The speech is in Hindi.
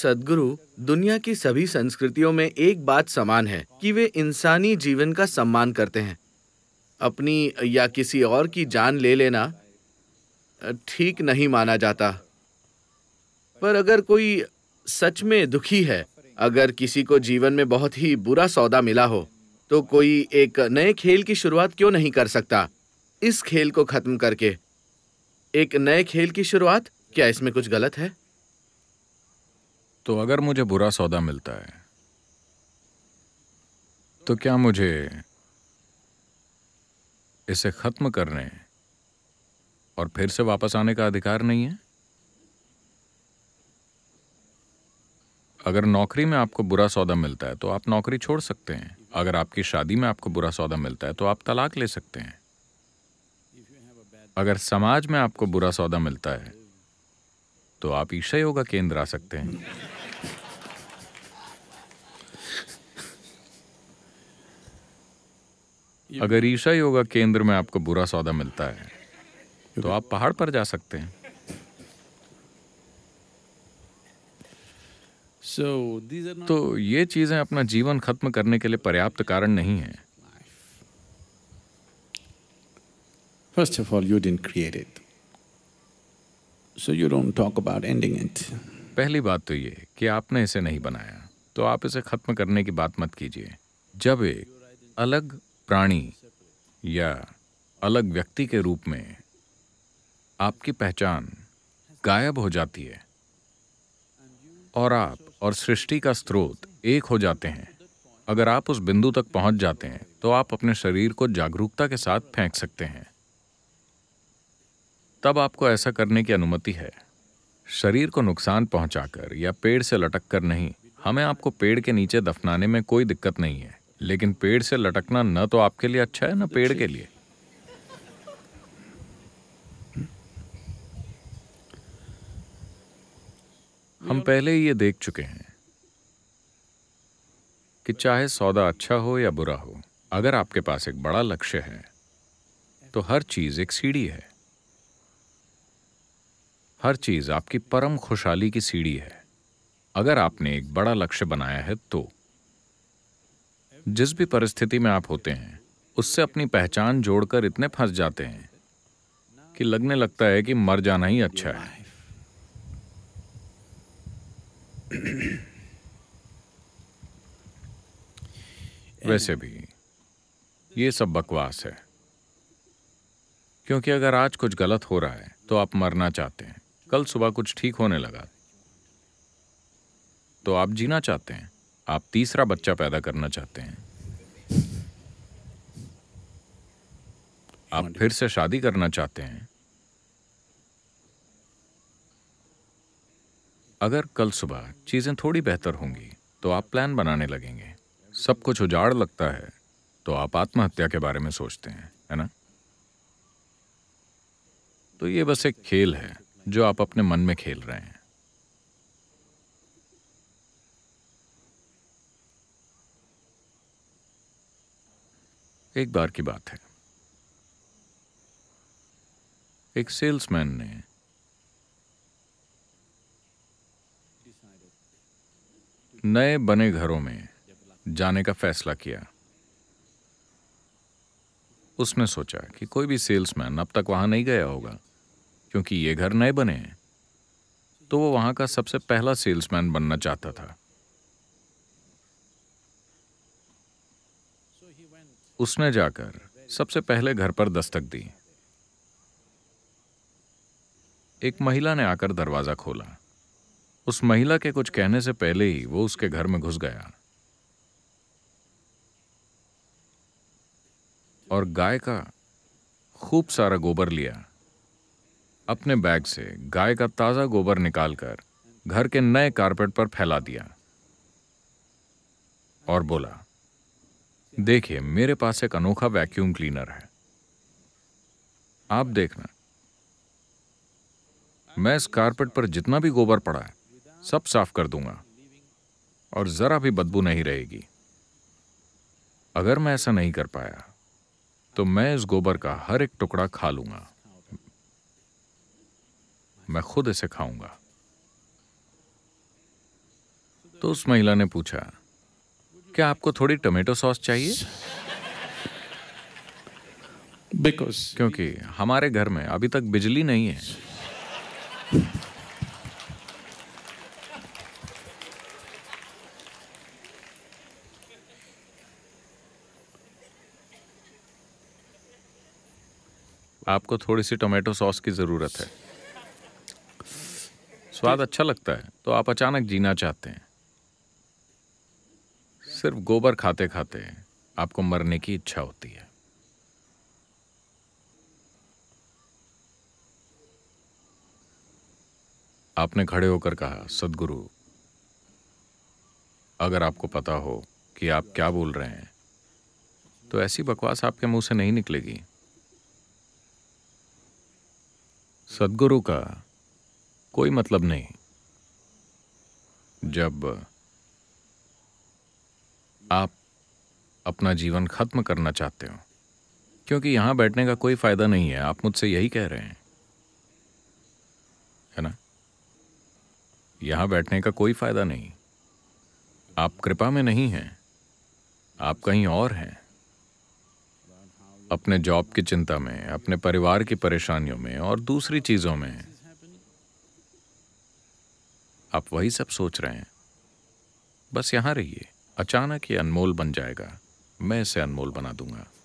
सदगुरु दुनिया की सभी संस्कृतियों में एक बात समान है कि वे इंसानी जीवन का सम्मान करते हैं अपनी या किसी और की जान ले लेना ठीक नहीं माना जाता पर अगर कोई सच में दुखी है अगर किसी को जीवन में बहुत ही बुरा सौदा मिला हो तो कोई एक नए खेल की शुरुआत क्यों नहीं कर सकता इस खेल को खत्म करके एक नए खेल की शुरुआत क्या इसमें कुछ गलत है तो अगर मुझे बुरा सौदा मिलता है तो क्या मुझे इसे खत्म करने और फिर से वापस आने का अधिकार नहीं है अगर नौकरी में आपको बुरा सौदा मिलता है तो आप नौकरी छोड़ सकते हैं अगर आपकी शादी में आपको बुरा सौदा मिलता है तो आप तलाक ले सकते हैं अगर समाज में आपको बुरा सौदा मिलता है तो आप ईशा योगा केंद्र आ सकते हैं अगर ईशा योगा केंद्र में आपको बुरा सौदा मिलता है तो आप पहाड़ पर जा सकते हैं तो ये चीजें अपना जीवन खत्म करने के लिए पर्याप्त कारण नहीं है First of all, you didn't create it. So you don't talk about ending it. पहली बात तो ये कि आपने इसे नहीं बनाया तो आप इसे खत्म करने की बात मत कीजिए जब एक अलग प्राणी या अलग व्यक्ति के रूप में आपकी पहचान गायब हो जाती है और आप और सृष्टि का स्रोत एक हो जाते हैं अगर आप उस बिंदु तक पहुंच जाते हैं तो आप अपने शरीर को जागरूकता के साथ फेंक सकते हैं तब आपको ऐसा करने की अनुमति है शरीर को नुकसान पहुंचाकर या पेड़ से लटक कर नहीं हमें आपको पेड़ के नीचे दफनाने में कोई दिक्कत नहीं है लेकिन पेड़ से लटकना न तो आपके लिए अच्छा है ना तो पेड़ के लिए हम पहले ही ये देख चुके हैं कि चाहे सौदा अच्छा हो या बुरा हो अगर आपके पास एक बड़ा लक्ष्य है तो हर चीज एक सीढ़ी है हर चीज आपकी परम खुशहाली की सीढ़ी है अगर आपने एक बड़ा लक्ष्य बनाया है तो जिस भी परिस्थिति में आप होते हैं उससे अपनी पहचान जोड़कर इतने फंस जाते हैं कि लगने लगता है कि मर जाना ही अच्छा है वैसे भी ये सब बकवास है क्योंकि अगर आज कुछ गलत हो रहा है तो आप मरना चाहते हैं कल सुबह कुछ ठीक होने लगा तो आप जीना चाहते हैं आप तीसरा बच्चा पैदा करना चाहते हैं आप फिर से शादी करना चाहते हैं अगर कल सुबह चीज़ें थोड़ी बेहतर होंगी तो आप प्लान बनाने लगेंगे सब कुछ उजाड़ लगता है तो आप आत्महत्या के बारे में सोचते हैं है ना तो ये बस एक खेल है जो आप अपने मन में खेल रहे हैं एक बार की बात है एक सेल्समैन ने नए बने घरों में जाने का फैसला किया उसने सोचा कि कोई भी सेल्समैन अब तक वहां नहीं गया होगा क्योंकि ये घर नए बने हैं तो वो वहां का सबसे पहला सेल्समैन बनना चाहता था उसने जाकर सबसे पहले घर पर दस्तक दी एक महिला ने आकर दरवाज़ा खोला उस महिला के कुछ कहने से पहले ही वो उसके घर में घुस गया और गाय का खूब सारा गोबर लिया अपने बैग से गाय का ताज़ा गोबर निकालकर घर के नए कारपेट पर फैला दिया और बोला देखिए मेरे पास एक अनोखा वैक्यूम क्लीनर है आप देखना मैं इस कारपेट पर जितना भी गोबर पड़ा है सब साफ कर दूंगा और जरा भी बदबू नहीं रहेगी अगर मैं ऐसा नहीं कर पाया तो मैं इस गोबर का हर एक टुकड़ा खा लूंगा मैं खुद इसे खाऊंगा तो उस महिला ने पूछा क्या आपको थोड़ी टोमेटो सॉस चाहिए बिकॉज क्योंकि हमारे घर में अभी तक बिजली नहीं है आपको थोड़ी सी टोमेटो सॉस की ज़रूरत है स्वाद अच्छा लगता है तो आप अचानक जीना चाहते हैं सिर्फ गोबर खाते खाते आपको मरने की इच्छा होती है आपने खड़े होकर कहा सदगुरु अगर आपको पता हो कि आप क्या बोल रहे हैं तो ऐसी बकवास आपके मुंह से नहीं निकलेगी सदगुरु का कोई मतलब नहीं जब आप अपना जीवन खत्म करना चाहते हो क्योंकि यहां बैठने का कोई फायदा नहीं है आप मुझसे यही कह रहे हैं है ना यहां बैठने का कोई फायदा नहीं आप कृपा में नहीं हैं आप कहीं और हैं अपने जॉब की चिंता में अपने परिवार की परेशानियों में और दूसरी चीज़ों में आप वही सब सोच रहे हैं बस यहां रहिए अचानक ये अनमोल बन जाएगा मैं इसे अनमोल बना दूंगा